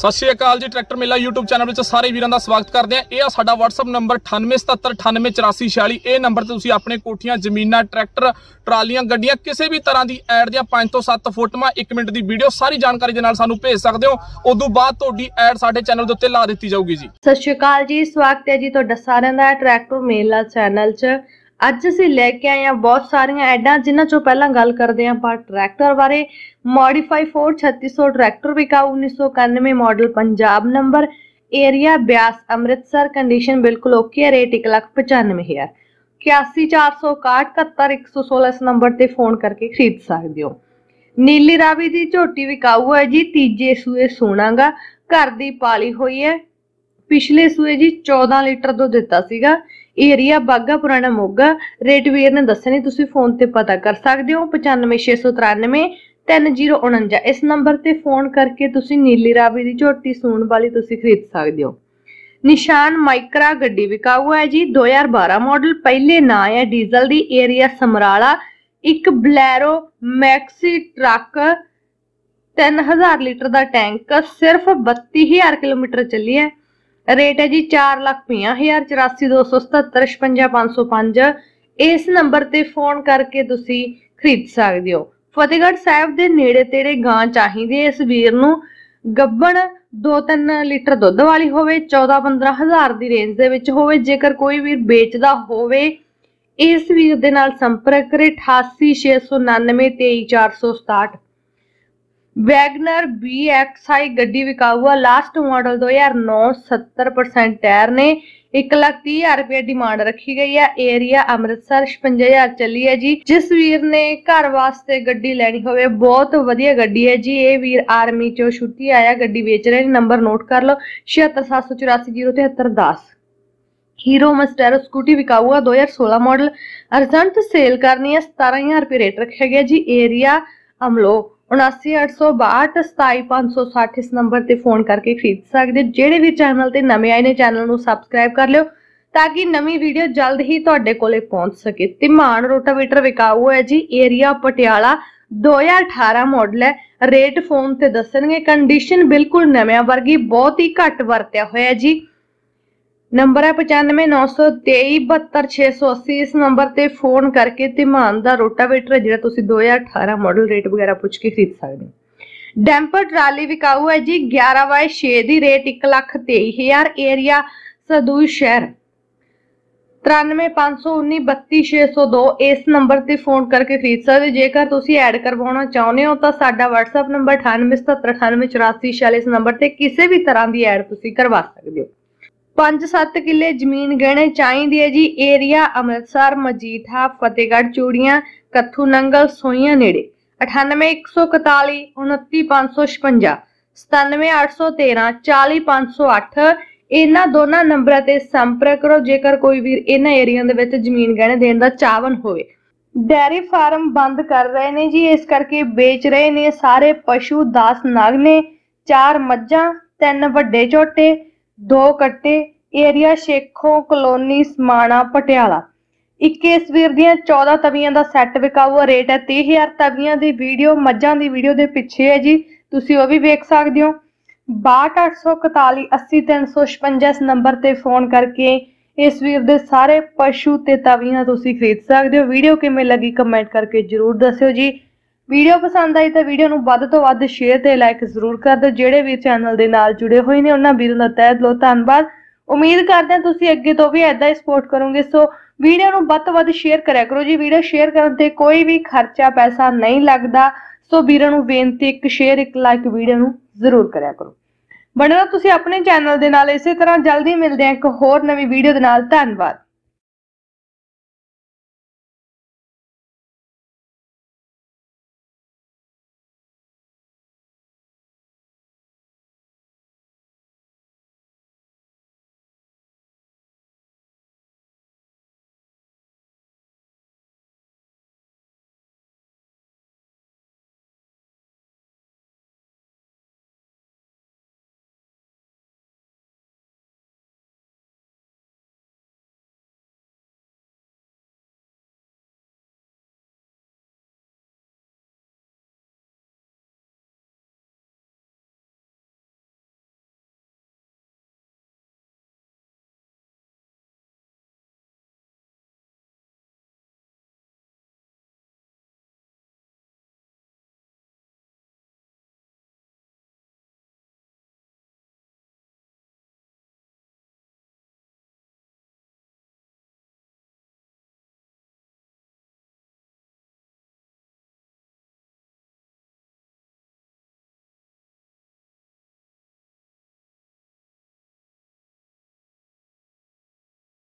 ਸਤਿ ਸ਼੍ਰੀ ਅਕਾਲ ਜੀ ਟਰੈਕਟਰ ਮੇਲਾ YouTube ਚੈਨਲ ਵਿੱਚ ਸਾਰੇ ਵੀਰਾਂ ਦਾ ਸਵਾਗਤ ਕਰਦੇ ਆ ਇਹ ਆ ਸਾਡਾ WhatsApp ਨੰਬਰ 9877988446 ਇਹ ਨੰਬਰ ਤੇ ਤੁਸੀਂ ਆਪਣੇ ਕੋਠੀਆਂ ਜ਼ਮੀਨਾਂ ਟਰੈਕਟਰ ਟਰਾਲੀਆਂ ਗੱਡੀਆਂ ਕਿਸੇ ਵੀ ਤਰ੍ਹਾਂ ਦੀ ਐਡ ਦੀਆਂ 5 ਤੋਂ 7 ਫੋਟੋਆਂ 1 ਮਿੰਟ ਦੀ ਵੀਡੀਓ ਸਾਰੀ ਜਾਣਕਾਰੀ ਦੇ ਨਾਲ ਸਾਨੂੰ ਭੇਜ ਸਕਦੇ ਹੋ ਉਦੋਂ ਬਾਅਦ ਤੁਹਾਡੀ ਐਡ ਸਾਡੇ ਚੈਨਲ ਦੇ ਉੱਤੇ ਲਾ ਦਿੱਤੀ ਜਾਊਗੀ ਜੀ ਸਤਿ ਸ਼੍ਰੀ ਅਕਾਲ ਜੀ ਸਵਾਗਤ ਹੈ ਜੀ ਤੁਹਾਡਾ ਸਾਰਿਆਂ ਦਾ ਟਰੈਕਟਰ ਮੇਲਾ ਚੈਨਲ 'ਚ ਅੱਜ ਅਸੀਂ ਲੈ ਕੇ ਆਏ ਆ ਬਹੁਤ ਸਾਰੀਆਂ ਐਡਾਂ ਜਿਨ੍ਹਾਂ ਚੋਂ ਪਹਿਲਾਂ ਗੱਲ ਕਰਦੇ ਆਂ ਪਰ ਟਰੈਕਟਰ ਬਾਰੇ ਮੋਡੀਫਾਈ फोर छत्तीस ट्रैक्टर बिका उन्नीस model Punjab number area Beas Amritsar condition ਬਿਲਕੁਲ ਓਕੇ ਹੈ ਰੇਟ 195000 8146171116 ਇਸ ਨੰਬਰ ਤੇ ਫੋਨ ਕਰਕੇ ਖਰੀਦ ਸਕਦੇ ਹੋ ਨੀਲੀ ਰਾਵੀ ਦੀ ਝੋਟੀ ਵਿਕਾਉ ਹੈ ਜੀ ਤੀਜੇ ਸੂਏ ਸੋਣਾਗਾ ਘਰ ਦੀ ਪਾਲੀ ਹੋਈ ਹੈ ਪਿਛਲੇ ਸੂਏ ਜੀ 14 ਲੀਟਰ ਦੁੱਧ ਦਿੱਤਾ ਸੀਗਾ ਏਰੀਆ ਬਾਗਾ ਪੁਰਾਣਾ ਮੋਗਾ ਰੇਟ ਵੀਰ ਨੇ ਦੱਸਿਆ ਨਹੀਂ ਤੁਸੀਂ ਫੋਨ ਤੇ ਪਤਾ ਕਰ ਸਕਦੇ ਹੋ 95693 3049 ਇਸ ਨੰਬਰ ਤੇ ਫੋਨ ਕਰਕੇ ਤੁਸੀਂ ਨੀਲੀ ਰਾਵੀ ਦੀ ਝੋਟੀ ਸੂਣ ਵਾਲੀ ਤੁਸੀਂ ਖਰੀਦ ਸਕਦੇ ਹੋ ਨਿਸ਼ਾਨ ਮਾਈਕਰਾ ਗੱਡੀ ਵਿਕਾਊ ਹੈ ਜੀ 2012 ਮਾਡਲ ਪਹਿਲੇ ਨਾਂ ਹੈ ਡੀਜ਼ਲ ਦੀ ਏਰੀਆ ਸਮਰਾਲਾ ਇੱਕ ਬਲੈਰੋ ਮੈਕਸੀ ਟਰੱਕ 3000 ਲੀਟਰ ਦਾ ਟੈਂਕ ਸਿਰਫ 32000 ਕਿਲੋਮੀਟਰ ਚੱਲੀ ਹੈ ਰੇਟ ਹੈ ਜੀ 4,50,084,277,505 ਇਸ ਨੰਬਰ ਤੇ ਫੋਨ ਕਰਕੇ ਤੁਸੀਂ ਖਰੀਦ ਸਕਦੇ ਹੋ ਫਤਿਹਗੜ੍ਹ ਸਾਹਿਬ ਦੇ ਨੇੜੇ ਤੇੜੇ ਗਾਂ ਚਾਹੀਦੀ ਇਸ ਵੀਰ ਨੂੰ ਗੱਬਣ 2-3 ਲੀਟਰ ਦੁੱਧ ਵਾਲੀ ਹੋਵੇ 14-15 ਹਜ਼ਾਰ ਦੀ ਰੇਂਜ ਦੇ ਵਿੱਚ ਹੋਵੇ ਜੇਕਰ ਕੋਈ ਵੀਰ ਵੇਚਦਾ ਹੋਵੇ ਇਸ ਵੀਰ ਦੇ ਨਾਲ ਸੰਪਰਕ ਕਰੇ 88699232467 ਵੈਗਨਰ BXi ਗੱਡੀ ਵਿਕਾਊਆ ਲਾਸਟ ਮਾਡਲ 2009 70% ਟਾਇਰ ਨੇ 130000 ਰੁਪਏ ਡਿਮਾਂਡ ਰੱਖੀ ਗਈ ਆ ਏਰੀਆ ਅੰਮ੍ਰਿਤਸਰ 56000 ਚੱਲੀ ਹੈ ਜੀ ਜਿਸ ਵੀਰ ਨੇ ਘਰ ਵਾਸਤੇ ਗੱਡੀ ਲੈਣੀ ਹੋਵੇ ਬਹੁਤ ਵਧੀਆ ਗੱਡੀ ਹੈ ਜੀ ਇਹ ਵੀਰ ਆਰਮੀ ਚੋਂ ਛੁੱਟੀ ਆਇਆ ਗੱਡੀ ਵੇਚ ਰਹੇ ਨੇ ਨੰਬਰ ਨੋਟ ਕਰ ਲਓ 7674807310 ਹੀਰੋ ਮਸਟੈਰੋ ਸਕੂਟੀ ਵਿਕਾਊਆ 2016 ਮਾਡਲ ਅਰਜੈਂਟ ਸੇਲ ਕਰਨੀ ਹੈ 17000 ਰੁਪਏ ਰੇਟ ਰੱਖਿਆ ਗਿਆ ਜੀ ਏਰੀਆ ਅਮਲੋ 7986267560 ਇਸ ਨੰਬਰ ਤੇ ਫੋਨ ਕਰਕੇ ਖਰੀਦ ਸਕਦੇ ਜਿਹੜੇ ਵੀ ਚੈਨਲ ਤੇ ਨਵੇਂ ਆਏ ਨੇ ਚੈਨਲ ਨੂੰ ਸਬਸਕ੍ਰਾਈਬ ਕਰ ਲਿਓ ਤਾਂ ਕਿ ਨਵੀਂ ਵੀਡੀਓ ਜਲਦ ਹੀ ਤੁਹਾਡੇ ਕੋਲੇ ਪਹੁੰਚ ਸਕੇ ਧਿਮਾਨ ਰੋਟਾਵੇਟਰ ਵਿਕਾਊ ਹੈ ਜੀ ਏਰੀਆ ਪਟਿਆਲਾ 2018 ਮਾਡਲ ਹੈ ਰੇਟ ਫੋਨ ਤੇ ਦੱਸਣਗੇ ਕੰਡੀਸ਼ਨ ਬਿਲਕੁਲ ਨਵੇਂ ਵਰਗੀ ਬਹੁਤ ਹੀ ਘੱਟ ਵਰਤਿਆ ਹੋਇਆ ਜੀ ਨੰਬਰ ਹੈ 9593272680 ਇਸ ਨੰਬਰ ਤੇ ਫੋਨ ਕਰਕੇ ਧਮਾਨ ਦਾ ਰੋਟਾਵੇਟਰ ਜਿਹੜਾ ਤੁਸੀਂ 2018 ਮਾਡਲ ਰੇਟ ਵਗੈਰਾ ਪੁੱਛ ਕੇ ਖਰੀਦ ਸਕਦੇ ਹੋ ਡੈਂਪਰ ਟਰਾਲੀ ਵਿਕਾਊ ਹੈ ਜੀ 11/6 ਦੀ ਰੇਟ 123000 ਏਰੀਆ ਸਦੂਈ ਸ਼ਹਿਰ 9351932602 ਇਸ ਨੰਬਰ ਤੇ ਫੋਨ ਕਰਕੇ ਖਰੀਦ ਸਕਦੇ ਜੇਕਰ ਤੁਸੀਂ ਐਡ ਕਰਵਾਉਣਾ ਚਾਹੁੰਦੇ ਹੋ ਤਾਂ ਸਾਡਾ WhatsApp ਨੰਬਰ 9877988446 ਨੰਬਰ ਤੇ ਕਿਸੇ ਵੀ ਤਰ੍ਹਾਂ ਦੀ ਐਡ ਤੁਸੀਂ ਕਰਵਾ ਸਕਦੇ ਹੋ 5-7 ਕਿੱਲੇ ਜ਼ਮੀਨ ਗਹਿਣੇ ਚਾਹੀਦੀ ਹੈ ਜੀ ਏਰੀਆ ਅੰਮ੍ਰਿਤਸਰ ਮਜੀਠਾ ਫਤੇਗੜ ਚੂੜੀਆਂ ਕੱਥੂ ਨੰਗਲ ਸੋਈਆਂ ਨੇੜੇ 98141 29556 97813 ਇਹਨਾਂ ਦੋਨਾਂ ਨੰਬਰਾਂ ਤੇ ਸੰਪਰਕ ਕਰੋ ਜੇਕਰ ਕੋਈ ਵੀਰ ਇਹਨਾਂ ਏਰੀਆ ਦੇ ਵਿੱਚ ਜ਼ਮੀਨ ਗਹਿਣੇ ਦੇਣ ਦਾ ਚਾਹਵਨ ਹੋਵੇ ਡੈਰੀ ਫਾਰਮ ਬੰਦ ਕਰ ਰਹੇ ਨੇ ਜੀ ਇਸ ਕਰਕੇ ਵੇਚ ਰਹੇ ਨੇ ਸਾਰੇ ਪਸ਼ੂ 10 ਨਾਗ ਨੇ 4 ਮੱਝਾਂ 3 ਵੱਡੇ ਝੋਟੇ ਦੋ ਕੱਟੇ ਏਰੀਆ ਸ਼ੇਖੋ ਕਲੋਨੀ ਸਮਾਣਾ ਪਟਿਆਲਾ 21 ਵੀਰ ਦੀਆਂ 14 ਤਵੀਆਂ ਦਾ ਸੈੱਟ ਵਿਕਾਊ ਰੇਟ ਹੈ 30000 ਤਵੀਆਂ ਦੀ ਵੀਡੀਓ ਮੱਝਾਂ ਦੀ ਵੀਡੀਓ ਦੇ ਪਿੱਛੇ ਹੈ ਜੀ ਤੁਸੀਂ ਉਹ ਵੀ ਵੇਖ ਸਕਦੇ ਹੋ 6284480356 ਇਸ ਨੰਬਰ ਤੇ ਫੋਨ ਕਰਕੇ ਇਸ ਵੀਰ ਦੇ ਸਾਰੇ ਪਸ਼ੂ ਤੇ ਤਵੀਆਂ ਤੁਸੀਂ ਖਰੀਦ ਸਕਦੇ ਹੋ ਵੀਡੀਓ ਕਿਵੇਂ ਲੱਗੀ ਕਮੈਂਟ ਕਰਕੇ ਜਰੂਰ ਦੱਸਿਓ ਜੀ ਵੀਡੀਓ ਪਸੰਦ ਆਈ ਤਾਂ ਵੀਡੀਓ ਨੂੰ ਵੱਧ ਤੋਂ ਵੱਧ ਸ਼ੇਅਰ ਤੇ ਲਾਈਕ ਜ਼ਰੂਰ ਕਰ ਦਿਓ ਜਿਹੜੇ ਵੀ ਚੈਨਲ ਦੇ ਨਾਲ ਜੁੜੇ ਹੋਏ ਨੇ ਉਹਨਾਂ ਵੀਰਾਂ ਦਾ ਤਹਿ ਦਿਲੋਂ ਧੰਨਵਾਦ ਉਮੀਦ ਕਰਦੇ ਹਾਂ ਤੁਸੀਂ ਅੱਗੇ ਤੋਂ ਵੀ ਐਦਾਂ ਹੀ ਸਪੋਰਟ ਕਰੋਗੇ ਸੋ ਵੀਡੀਓ ਨੂੰ ਵੱਧ ਤੋਂ ਵੱਧ ਸ਼ੇਅਰ ਕਰਿਆ ਕਰੋ ਜੀ ਵੀਡੀਓ ਸ਼ੇਅਰ ਕਰਨ ਤੇ ਕੋਈ ਵੀ ਖਰਚਾ ਪੈਸਾ ਨਹੀਂ ਲੱਗਦਾ ਸੋ ਵੀਰਾਂ ਨੂੰ ਬੇਨਤੀ ਇੱਕ ਸ਼ੇਅਰ ਇੱਕ ਲਾਈਕ ਵੀਡੀਓ ਨੂੰ ਜ਼ਰੂਰ ਕਰਿਆ ਕਰੋ ਬਣਨਾ ਤੁਸੀਂ ਆਪਣੇ ਚੈਨਲ ਦੇ ਨਾਲ ਇਸੇ ਤਰ੍ਹਾਂ ਜਲਦੀ ਮਿਲਦੇ ਹਾਂ ਇੱਕ ਹੋਰ ਨਵੀਂ ਵੀਡੀਓ ਦੇ ਨਾਲ ਧੰਨਵਾਦ